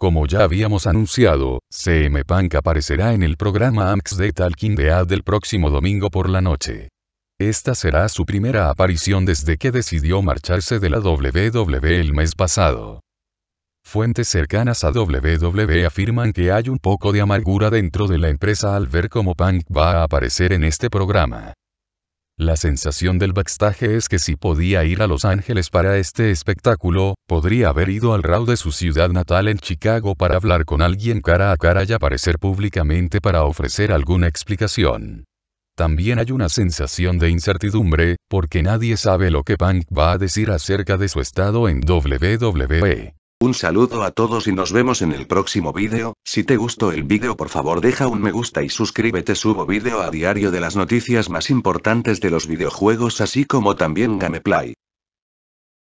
Como ya habíamos anunciado, CM Punk aparecerá en el programa AMX de Talking Dead del próximo domingo por la noche. Esta será su primera aparición desde que decidió marcharse de la WWE el mes pasado. Fuentes cercanas a WWE afirman que hay un poco de amargura dentro de la empresa al ver cómo Punk va a aparecer en este programa. La sensación del backstage es que si podía ir a Los Ángeles para este espectáculo, podría haber ido al RAW de su ciudad natal en Chicago para hablar con alguien cara a cara y aparecer públicamente para ofrecer alguna explicación. También hay una sensación de incertidumbre, porque nadie sabe lo que Punk va a decir acerca de su estado en WWE. Un saludo a todos y nos vemos en el próximo vídeo, si te gustó el vídeo por favor deja un me gusta y suscríbete subo vídeo a diario de las noticias más importantes de los videojuegos así como también gameplay.